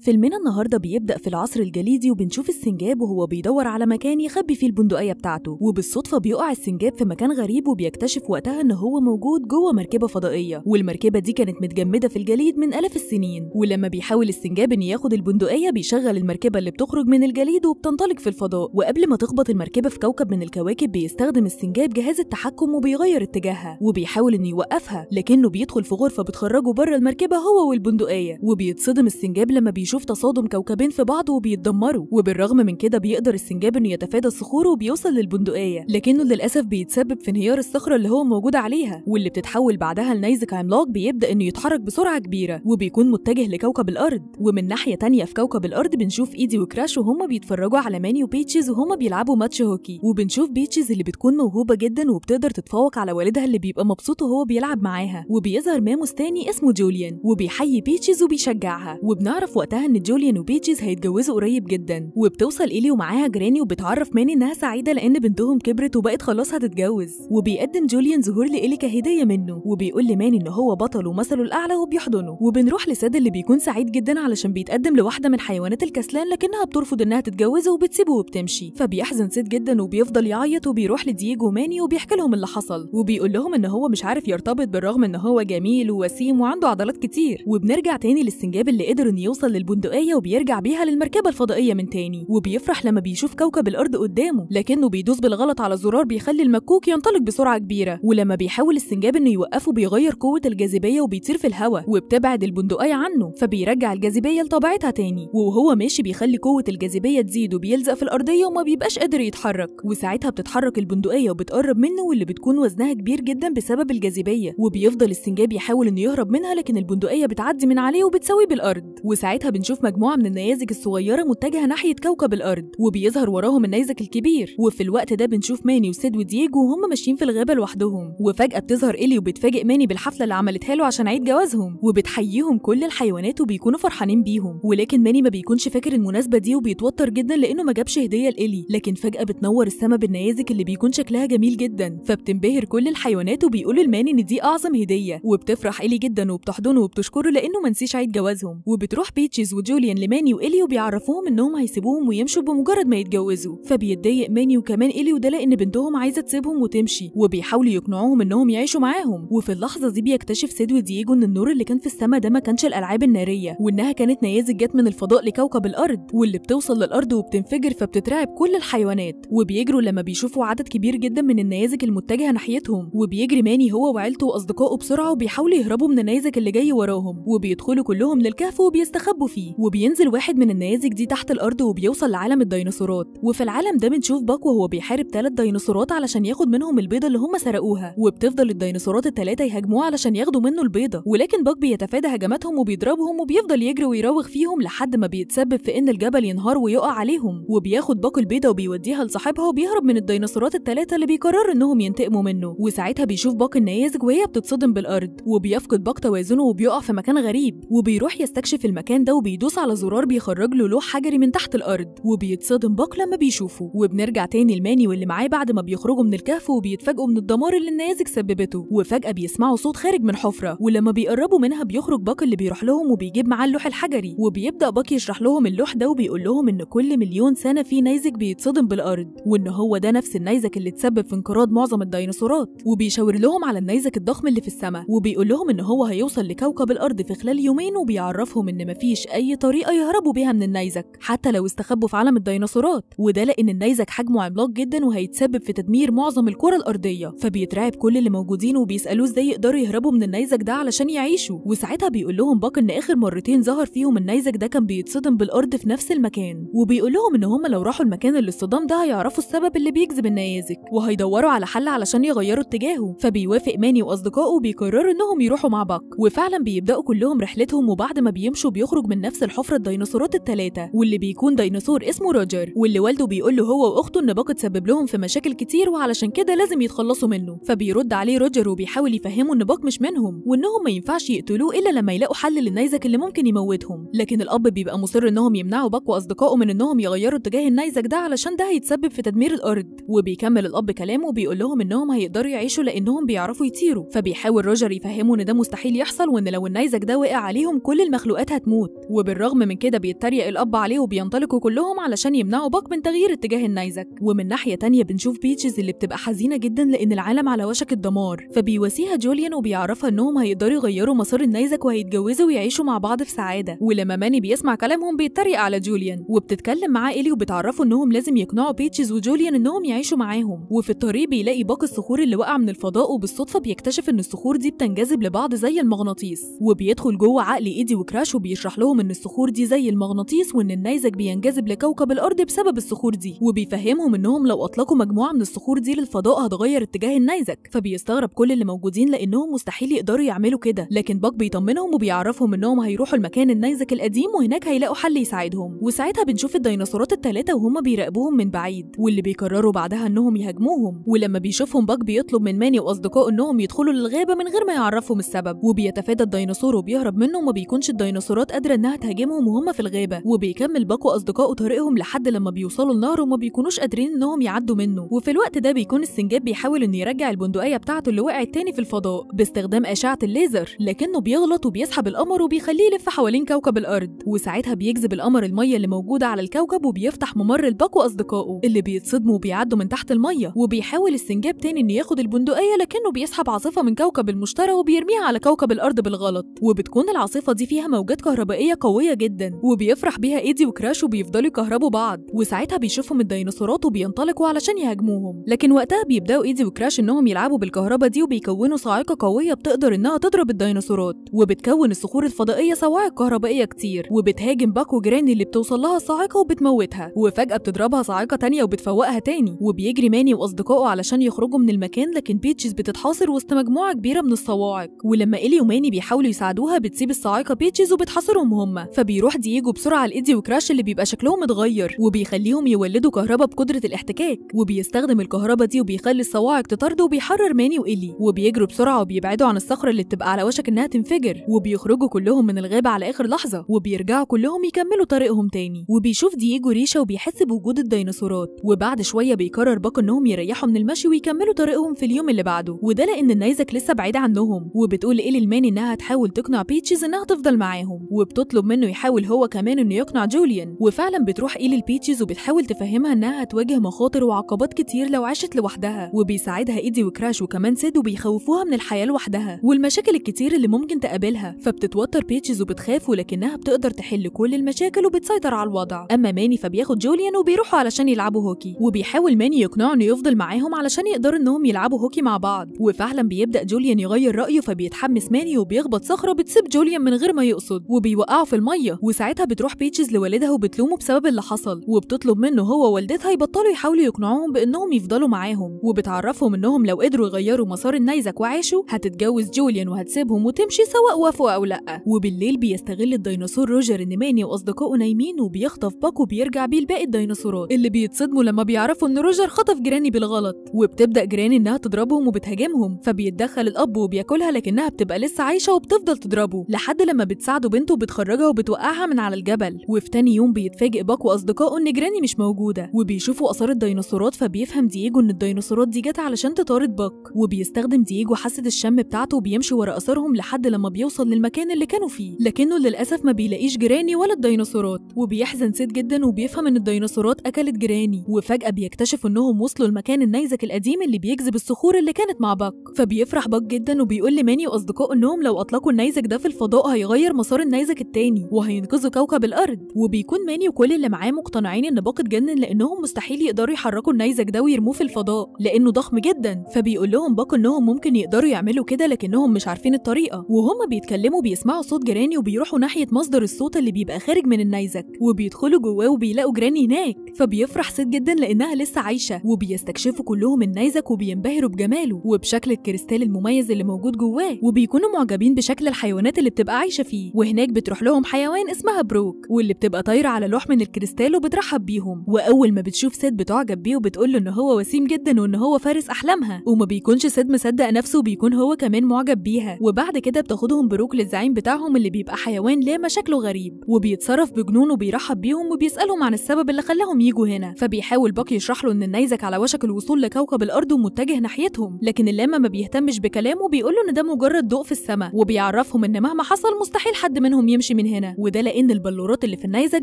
فيلمنا النهارده بيبدا في العصر الجليدي وبنشوف السنجاب وهو بيدور على مكان يخبي فيه البندقيه بتاعته وبالصدفه بيقع السنجاب في مكان غريب وبيكتشف وقتها ان هو موجود جوه مركبه فضائيه والمركبه دي كانت متجمده في الجليد من الاف السنين ولما بيحاول السنجاب ان ياخد البندقيه بيشغل المركبه اللي بتخرج من الجليد وبتنطلق في الفضاء وقبل ما تخبط المركبه في كوكب من الكواكب بيستخدم السنجاب جهاز التحكم وبيغير اتجاهها وبيحاول انه يوقفها لكنه بيدخل في غرفه بتخرجه بره المركبه هو والبندقيه وبيتصدم السنجاب لما بي بيشوف تصادم كوكبين في بعض وبيتدمروا وبالرغم من كده بيقدر السنجاب انه يتفادى الصخور وبيوصل للبندقيه لكنه للاسف بيتسبب في انهيار الصخره اللي هو موجود عليها واللي بتتحول بعدها لنيزك عملاق بيبدا انه يتحرك بسرعه كبيره وبيكون متجه لكوكب الارض ومن ناحيه تانية في كوكب الارض بنشوف ايدي وكراش وهما بيتفرجوا على ماني وبيتشز وهما بيلعبوا ماتش هوكي وبنشوف بيتشز اللي بتكون موهوبه جدا وبتقدر تتفوق على والدها اللي بيبقى مبسوط وهو بيلعب معاها وبيظهر ماموس تاني اسمه جوليان وبيحيي بيتشز وبيشجعها وبنعرف وقتها وقتها ان جوليان وبيتشز هيتجوزوا قريب جدا وبتوصل إيلي ومعاها جراني وبتعرف ماني انها سعيده لان بنتهم كبرت وبقت خلاص هتتجوز وبيقدم جوليان ظهور لإيلي كهديه منه وبيقول لماني ان هو بطل ومثله الاعلى وبيحضنه وبنروح لساد اللي بيكون سعيد جدا علشان بيتقدم لواحده من حيوانات الكسلان لكنها بترفض انها تتجوزه وبتسيبه وبتمشي فبيحزن سيد جدا وبيفضل يعيط وبيروح لدييجو وماني وبيحكي لهم اللي حصل وبيقول لهم ان هو مش عارف يرتبط بالرغم ان هو جميل ووسيم وعنده عضلات كتير وبنرجع تاني للسنجاب اللي قدر انه يوصل البندقية وبيرجع بيها للمركبة الفضائية من تاني وبيفرح لما بيشوف كوكب الأرض قدامه لكنه بيدوس بالغلط على الزرار بيخلي المكوك ينطلق بسرعة كبيرة ولما بيحاول السنجاب إنه يوقفه بيغير قوة الجاذبية وبيطير في الهواء وبتبعد البندقية عنه فبيرجع الجاذبية لطبيعتها تاني وهو ماشي بيخلي قوة الجاذبية تزيد وبيلزق في الأرضية وما بيبقاش قادر يتحرك وساعتها بتتحرك البندقية وبتقرب منه واللي بتكون وزنها كبير جدا بسبب الجاذبية وبيفضل السنجاب يحاول إنه يهرب منها لكن البندقية بتعدي من عليه وبتساويه بالأرض وساعتها بنشوف مجموعة من النيازك الصغيرة متجهة ناحية كوكب الأرض وبيظهر وراهم النيزك الكبير وفي الوقت ده بنشوف ماني وسيد ودييجو وهم ماشيين في الغابة لوحدهم وفجأة بتظهر إلي وبتفاجئ ماني بالحفلة اللي عملتها له عشان عيد جوازهم وبتحييهم كل الحيوانات وبيكونوا فرحانين بيهم ولكن ماني ما بيكونش فاكر المناسبة دي وبيتوتر جدا لأنه ما جابش هدية لإلي لكن فجأة بتنور السما بالنيازك اللي بيكون شكلها جميل جدا فبتنبهر كل الحيوانات وبيقولوا لماني إن دي أعظم هدية وبتفرح إلي جدا وبتحضنه وبتشكره لأنه نسيش عيد جوازهم وبتروح بيتش بريتشيز وجوليان لماني وإليو بيعرفوهم إنهم هيسيبوهم ويمشوا بمجرد ما يتجوزوا فبيتضايق ماني وكمان إليو ده لأن بنتهم عايزة تسيبهم وتمشي وبيحاولوا يقنعوهم إنهم يعيشوا معاهم وفي اللحظة دي بيكتشف سيد ودييجو إن النور اللي كان في السماء ده ما كانش الألعاب النارية وإنها كانت نيازك جت من الفضاء لكوكب الأرض واللي بتوصل للأرض وبتنفجر فبتترعب كل الحيوانات وبيجروا لما بيشوفوا عدد كبير جدا من النيازك المتجهة ناحيتهم وبيجري ماني هو وعيلته وأصدقائه بسرعة وبيحاولوا يهربوا من النيازك اللي جاي وراهم وبيدخلوا كلهم للكهف وبيستخبوا فيه وبينزل واحد من النيازك دي تحت الارض وبيوصل لعالم الديناصورات وفي العالم ده بنشوف باك وهو بيحارب ثلاث ديناصورات علشان ياخد منهم البيضه اللي هم سرقوها وبتفضل الديناصورات الثلاثه يهاجموه علشان ياخدوا منه البيضه ولكن باك بيتفادى هجماتهم وبيضربهم وبيفضل يجري ويراوغ فيهم لحد ما بيتسبب في ان الجبل ينهار ويقع عليهم وبياخد باك البيضه وبيوديها لصاحبها وبيهرب من الديناصورات الثلاثه اللي بيقرروا انهم ينتقموا منه وساعتها بيشوف باك النيازك وهي بتتصدم بالارض وبيفقد باك توازنه وبيقع في مكان غريب وبيروح يستكشف المكان ده وبيدوس على زرار بيخرج له لوح حجري من تحت الارض وبيتصدم باك لما بيشوفه وبنرجع تاني لماني واللي معاه بعد ما بيخرجوا من الكهف وبيتفاجئوا من الدمار اللي النيازك سببته وفجاه بيسمعوا صوت خارج من حفره ولما بيقربوا منها بيخرج باك اللي بيروح لهم وبيجيب معاه اللوح الحجري وبيبدا باك يشرح لهم اللوح ده وبيقول لهم ان كل مليون سنه في نيزك بيتصدم بالارض وان هو ده نفس النيزك اللي تسبب في انقراض معظم الديناصورات وبيشاور لهم على النيزك الضخم اللي في السماء وبيقول لهم ان هو هيوصل لكوكب الارض في خلال يومين وبيعرفهم ان مفيش أي طريقة يهربوا بيها من النيزك حتى لو استخبوا في عالم الديناصورات وده لأن النيزك حجمه عملاق جدا وهيتسبب في تدمير معظم الكرة الأرضية فبيترعب كل اللي موجودين وبيسألوه إزاي يقدروا يهربوا من النيزك ده علشان يعيشوا وساعتها بيقول لهم باك إن آخر مرتين ظهر فيهم النيزك ده كان بيتصدم بالأرض في نفس المكان وبيقول لهم إن هم لو راحوا المكان اللي الصدام ده هيعرفوا السبب اللي بيجذب النيازك وهيدوروا على حل علشان يغيروا اتجاهه فبيوافق ماني وأصدقائه وبيقرروا إنهم يروحوا مع باك وفعلا بيبدأوا كلهم رحلتهم وبعد ما بيمشوا بيخرج من من نفس الحفرة الديناصورات التلاتة واللي بيكون ديناصور اسمه روجر واللي والده بيقول له هو واخته ان باك تسبب لهم في مشاكل كتير وعلشان كده لازم يتخلصوا منه فبيرد عليه روجر وبيحاول يفهمه ان باك مش منهم وانهم ما ينفعش يقتلوه الا لما يلاقوا حل للنيزك اللي ممكن يموتهم لكن الاب بيبقى مصر انهم يمنعوا باك واصدقائه من انهم يغيروا اتجاه النيزك ده علشان ده هيتسبب في تدمير الارض وبيكمل الاب كلامه وبيقول لهم انهم هيقدروا يعيشوا لانهم بيعرفوا يطيروا فبيحاول روجر يفهمه ان ده مستحيل يحصل وان لو النيزك ده وقع عليهم كل المخلوقات هتموت وبالرغم من كده بيتريق الأب عليه وبينطلقوا كلهم علشان يمنعوا باك من تغيير اتجاه النيزك ومن ناحية تانية بنشوف بيتشز اللي بتبقى حزينة جدا لأن العالم على وشك الدمار فبيواسيها جوليان وبيعرفها إنهم هيقدروا يغيروا مسار النيزك وهيتجوزوا ويعيشوا مع بعض في سعادة ولما ماني بيسمع كلامهم بيتريق على جوليان وبتتكلم معاه إيلي وبتعرفه إنهم لازم يقنعوا بيتشز وجوليان إنهم يعيشوا معاهم وفي الطريق بيلاقي باك الصخور اللي وقع من الفضاء وبالصدفة بيكتشف إن الصخور دي بتنجذب لبعض زي المغناطيس وبيدخل جوه عقل إيدي وكراش وبيشرح لهم لهم إن الصخور دي زي المغناطيس وإن النيزك بينجذب لكوكب الأرض بسبب الصخور دي وبيفهمهم إنهم لو أطلقوا مجموعة من الصخور دي للفضاء هتغير اتجاه النيزك فبيستغرب كل اللي موجودين لأنهم مستحيل يقدروا يعملوا كده لكن باك بيطمنهم وبيعرفهم إنهم هيروحوا المكان النيزك القديم وهناك هيلاقوا حل يساعدهم وساعتها بنشوف الديناصورات الثلاثة وهم بيراقبوهم من بعيد واللي بيقرروا بعدها إنهم يهاجموهم ولما بيشوفهم باك بيطلب من ماني وأصدقائه إنهم يدخلوا للغابة من غير ما يعرفهم السبب وبيتفادى الديناصور وبيهرب منه وما بيكونش الديناصورات قادرة انها تهاجمهم وهم في الغابه وبيكمل باكو اصدقائه طريقهم لحد لما بيوصلوا النهر وما بيكونوش قادرين انهم يعدوا منه وفي الوقت ده بيكون السنجاب بيحاول انه يرجع البندقيه بتاعته اللي وقعت تاني في الفضاء باستخدام اشعه الليزر لكنه بيغلط وبيسحب القمر وبيخليه يلف حوالين كوكب الارض وساعتها بيجذب القمر الميه اللي موجوده على الكوكب وبيفتح ممر الباكو اصدقائه اللي بيتصدموا وبيعدوا من تحت الميه وبيحاول السنجاب تاني انه ياخد البندقيه لكنه بيسحب عاصفه من كوكب المشتري وبيرميها على كوكب الارض بالغلط وبتكون العاصفه دي فيها موجات كهربائيه قويه جدا وبيفرح بيها ايدي وكراش وبيفضلوا يكهربوا بعض وساعتها بيشوفهم الديناصورات وبينطلقوا علشان يهاجموهم لكن وقتها بيبداوا ايدي وكراش انهم يلعبوا بالكهرباء دي وبيكونوا صاعقه قويه بتقدر انها تضرب الديناصورات وبتكون الصخور الفضائيه صواعق كهربائيه كتير وبتهاجم باكو جراني اللي بتوصل لها الصاعقه وبتموتها وفجاه بتضربها صاعقه تانية وبتفوقها تاني وبيجري ماني واصدقائه علشان يخرجوا من المكان لكن بيتشز بتتحاصر وسط مجموعه كبيره من الصواعق ولما الي وماني بيحاولوا يساعدوها بتسيب الصاعقه بيتشز وبتحاصرهم هما فبيروح دييجو بسرعه لايدي وكراش اللي بيبقى شكلهم اتغير وبيخليهم يولدوا كهرباء بقدره الاحتكاك وبيستخدم الكهرباء دي وبيخلي الصواعق تطرد وبيحرر ماني وإلي وبيجروا بسرعه وبيبعدوا عن الصخره اللي بتبقى على وشك انها تنفجر وبيخرجوا كلهم من الغابه على اخر لحظه وبيرجعوا كلهم يكملوا طريقهم تاني وبيشوف دييجو ريشه وبيحس بوجود الديناصورات وبعد شويه بيقرر باكو انهم يريحوا من المشي ويكملوا طريقهم في اليوم اللي بعده وده لان النيزك لسه بعيده عنهم وبتقول إلي الماني انها تحاول تقنع بيتشز انها تفضل معاهم وبتطلع بتطلب منه يحاول هو كمان انه يقنع جوليان وفعلا بتروح ايلي البيتشز وبتحاول تفهمها انها هتواجه مخاطر وعقبات كتير لو عاشت لوحدها وبيساعدها ايدي وكراش وكمان سيد وبيخوفوها من الحياه لوحدها والمشاكل الكتير اللي ممكن تقابلها فبتتوتر بيتشز وبتخاف ولكنها بتقدر تحل كل المشاكل وبتسيطر على الوضع اما ماني فبياخد جوليان وبيروحوا علشان يلعبوا هوكي وبيحاول ماني يقنعه انه يفضل معاهم علشان يقدروا انهم يلعبوا هوكي مع بعض وفعلا بيبدا جوليان يغير رايه فبيتحمس ماني وبيخبط صخره بتسيب جوليان من غير ما يقصد وبيوقعه في الميه وساعتها بتروح بيتشز لوالدها وبتلومه بسبب اللي حصل وبتطلب منه هو ووالدتها يبطلوا يحاولوا يقنعوهم بانهم يفضلوا معاهم وبتعرفهم انهم لو قدروا يغيروا مسار النيزك وعاشوا هتتجوز جوليان وهتسيبهم وتمشي سواء وافقوا او لا وبالليل بيستغل الديناصور روجر ان ماني واصدقائه نايمين وبيخطف باكو بيرجع بيه لباقي الديناصورات اللي بيتصدموا لما بيعرفوا ان روجر خطف جيراني بالغلط وبتبدا جيراني انها تضربهم وبتهاجمهم فبيتدخل الاب وبياكلها لكنها بتبقى لسه عايشه وبتفضل تضربه لحد لما بتساعده بنته بتفرجها وبتوقعها من على الجبل وفي تاني يوم بيتفاجئ باك واصدقائه ان جراني مش موجوده وبيشوفوا اثار الديناصورات فبيفهم دييجو ان الديناصورات دي جت علشان تطارد باك وبيستخدم دييجو حاسه الشم بتاعته وبيمشي ورا اثارهم لحد لما بيوصل للمكان اللي كانوا فيه لكنه للاسف ما بيلاقيش جراني ولا الديناصورات وبيحزن سيد جدا وبيفهم ان الديناصورات اكلت جراني وفجاه بيكتشف انهم وصلوا لمكان النيزك القديم اللي بيجذب الصخور اللي كانت مع باك فبيفرح باك جدا وبيقول لماني واصدقائه انهم لو اطلقوا النيزك ده في الفضاء هيغير مسار النيزك التاني وهينقذوا كوكب الارض وبيكون ماني وكل اللي معاه مقتنعين ان باقي اتجنن لانهم مستحيل يقدروا يحركوا النيزك ده ويرموه في الفضاء لانه ضخم جدا فبيقول لهم باقي انهم ممكن يقدروا يعملوا كده لكنهم مش عارفين الطريقه وهم بيتكلموا بيسمعوا صوت جيراني وبيروحوا ناحيه مصدر الصوت اللي بيبقى خارج من النيزك وبيدخلوا جواه وبيلاقوا جيراني هناك فبيفرح سيد جدا لانها لسه عايشه وبيستكشفوا كلهم النيزك وبينبهروا بجماله وبشكل الكريستال المميز اللي موجود جواه وبيكونوا معجبين بشكل الحيوانات اللي بتبقى عايشه فيه وهناك بتروح لهم حيوان اسمها بروك واللي بتبقى طايره على لوح من الكريستال وبترحب بيهم واول ما بتشوف سيد بتعجب بيه وبتقول له ان هو وسيم جدا وان هو فارس احلامها وما بيكونش سيد مصدق نفسه وبيكون هو كمان معجب بيها وبعد كده بتاخدهم بروك للزعيم بتاعهم اللي بيبقى حيوان لامة شكله غريب وبيتصرف بجنون وبيرحب بيهم وبيسالهم عن السبب اللي خلاهم يجوا هنا فبيحاول باك يشرح له ان النيزك على وشك الوصول لكوكب الارض ومتجه ناحيتهم لكن اللامة ما بيهتمش بكلامه وبيقول له ان ده مجرد ضوء في السماء وبيعرفهم ان مهما حصل مستحيل حد منهم يمشي تمشي من هنا وده لان البلورات اللي في النيزك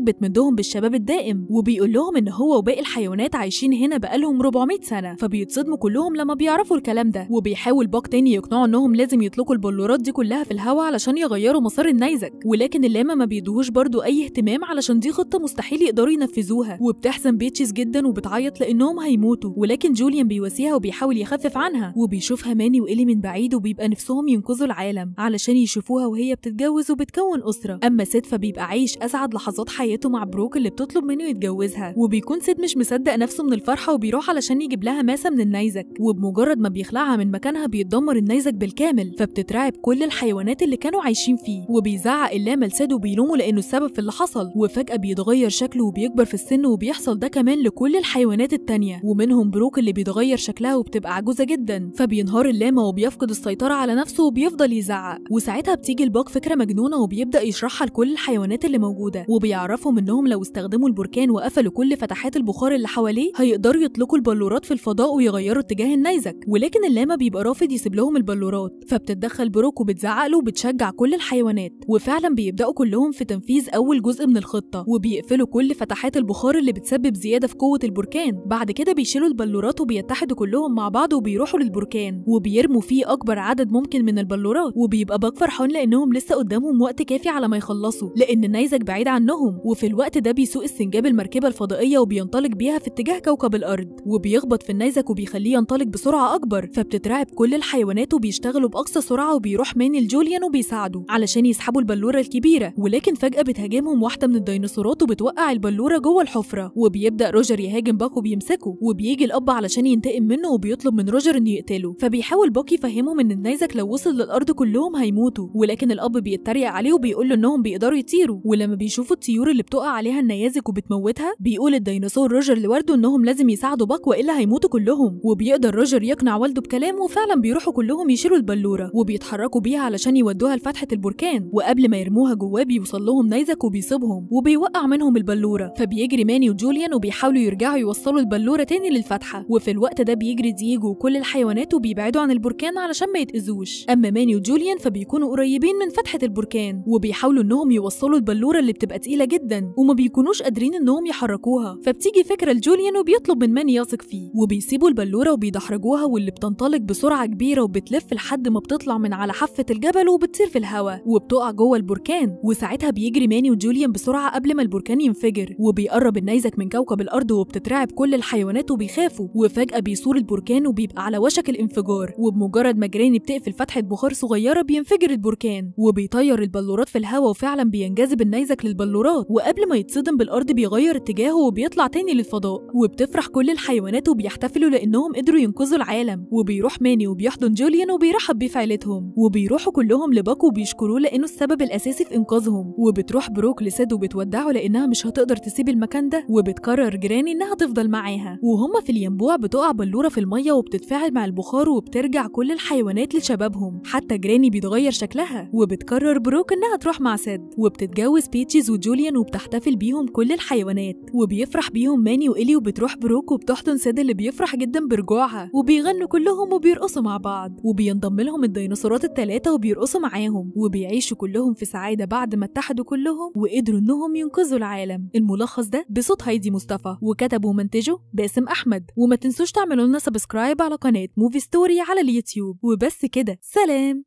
بتمدهم بالشباب الدائم وبيقول لهم ان هو وباقي الحيوانات عايشين هنا بقالهم 400 سنه فبيتصدموا كلهم لما بيعرفوا الكلام ده وبيحاول باك تاني يقنعه انهم لازم يطلقوا البلورات دي كلها في الهواء علشان يغيروا مسار النيزك ولكن اللاما ما بيدوهوش برضو اي اهتمام علشان دي خطه مستحيل يقدروا ينفذوها وبتحزن بيتشيز جدا وبتعيط لانهم هيموتوا ولكن جوليان بيواسيها وبيحاول يخفف عنها وبيشوفها ماني وإلي من بعيد وبيبقى نفسهم ينقذوا العالم علشان يشوفوها وهي بتتجوز وبتكون أسرة أما سيد فبيبقى عايش أسعد لحظات حياته مع بروك اللي بتطلب منه يتجوزها وبيكون سيد مش مصدق نفسه من الفرحة وبيروح علشان يجيب لها ماسة من النيزك وبمجرد ما بيخلعها من مكانها بيتدمر النيزك بالكامل فبتترعب كل الحيوانات اللي كانوا عايشين فيه وبيزعق اللاما لسيد وبيلومه لأنه السبب في اللي حصل وفجأة بيتغير شكله وبيكبر في السن وبيحصل ده كمان لكل الحيوانات التانية ومنهم بروك اللي بيتغير شكلها وبتبقى عجوزة جدا فبينهار اللاما وبيفقد السيطرة على نفسه وبيفضل يزعق وساعتها بتيجي الباك فكرة مجنونة وبيبدأ يشرح بصراحه لكل الحيوانات اللي موجوده وبيعرفهم انهم لو استخدموا البركان وقفلوا كل فتحات البخار اللي حواليه هيقدروا يطلقوا البلورات في الفضاء ويغيروا اتجاه النيزك ولكن اللاما بيبقى رافض يسيب لهم البلورات فبتتدخل بروك وبتزعق له وبتشجع كل الحيوانات وفعلا بيبداوا كلهم في تنفيذ اول جزء من الخطه وبيقفلوا كل فتحات البخار اللي بتسبب زياده في قوه البركان بعد كده بيشيلوا البلورات وبيتحدوا كلهم مع بعض وبيروحوا للبركان وبيرموا فيه اكبر عدد ممكن من البلورات وبيبقى باك فرحان لانهم لسه قدامهم وقت كافي على ما يخلصوا لأن النيزك بعيد عنهم وفي الوقت ده بيسوق السنجاب المركبة الفضائية وبينطلق بيها في اتجاه كوكب الأرض وبيخبط في النيزك وبيخليه ينطلق بسرعة أكبر فبتترعب كل الحيوانات وبيشتغلوا بأقصى سرعة وبيروح ماني لجوليان وبيساعده علشان يسحبوا البلورة الكبيرة ولكن فجأة بتهاجمهم واحدة من الديناصورات وبتوقع البلورة جوه الحفرة وبيبدأ روجر يهاجم باك وبيمسكه وبيجي الأب علشان ينتقم منه وبيطلب من روجر إنه يقتله فبيحاول باك يفهمهم إن النيزك لو وصل للأرض كلهم هيموتوا ولكن الأب بيتريق عليه وبيقول له إنهم انهم بيقدروا يطيروا ولما بيشوفوا الطيور اللي بتقع عليها النيازك وبتموتها بيقول الديناصور روجر لوالده انهم لازم يساعدوا باك والا هيموتوا كلهم وبيقدر روجر يقنع والده بكلامه وفعلا بيروحوا كلهم يشيلوا البلوره وبيتحركوا بيها علشان يودوها لفتحه البركان وقبل ما يرموها جواه بيوصل لهم نيزك وبيصيبهم وبيوقع منهم البلوره فبيجري ماني وجوليان وبيحاولوا يرجعوا يوصلوا البلوره تاني للفتحه وفي الوقت ده بيجري دييجو وكل الحيوانات وبيبعدوا عن البركان علشان ما يتاذوش اما ماني وجوليان فبيكونوا قريبين من فتحه البركان وبيحاولوا بيحاولوا انهم يوصلوا البلوره اللي بتبقى تقيله جدا وما بيكونوش قادرين انهم يحركوها فبتيجي فكره لجوليان وبيطلب من من يثق فيه وبيسيبوا البلوره وبيدحرجوها واللي بتنطلق بسرعه كبيره وبتلف لحد ما بتطلع من على حافه الجبل وبتطير في الهواء وبتقع جوه البركان وساعتها بيجري ماني وجوليان بسرعه قبل ما البركان ينفجر وبيقرب النيزك من كوكب الارض وبتترعب كل الحيوانات وبيخافوا وفجاه بيثور البركان وبيبقى على وشك الانفجار وبمجرد ما جراني بتقفل فتحه بخار صغيره بينفجر البركان وبيطير البلورات في الهواء الهواء وفعلا بينجذب النيزك للبلورات وقبل ما يتصدم بالارض بيغير اتجاهه وبيطلع تاني للفضاء وبتفرح كل الحيوانات وبيحتفلوا لانهم قدروا ينقذوا العالم وبيروح ماني وبيحضن جوليان وبيرحب بيه في عيلتهم وبيروحوا كلهم لباكو وبيشكروه لانه السبب الاساسي في انقاذهم وبتروح بروك لساد وبتودعه لانها مش هتقدر تسيب المكان ده وبتقرر جيراني انها تفضل معاها وهما في الينبوع بتقع بلوره في الميه وبتتفاعل مع البخار وبترجع كل الحيوانات لشبابهم حتى جيراني بيتغير شكلها وبتقرر بروك انها تروح مع سيد وبتتجوز بيتشز وجوليان وبتحتفل بيهم كل الحيوانات وبيفرح بيهم ماني وإلي وبتروح بروك وبتحضن سيد اللي بيفرح جدا برجوعها وبيغنوا كلهم وبيرقصوا مع بعض وبينضم لهم الديناصورات التلاتة وبيرقصوا معاهم وبيعيشوا كلهم في سعادة بعد ما اتحدوا كلهم وقدروا إنهم ينقذوا العالم الملخص ده بصوت هايدي مصطفى وكتبه ومنتجه باسم أحمد وما تنسوش تعملوا لنا سبسكرايب على قناة موفي ستوري على اليوتيوب وبس كده سلام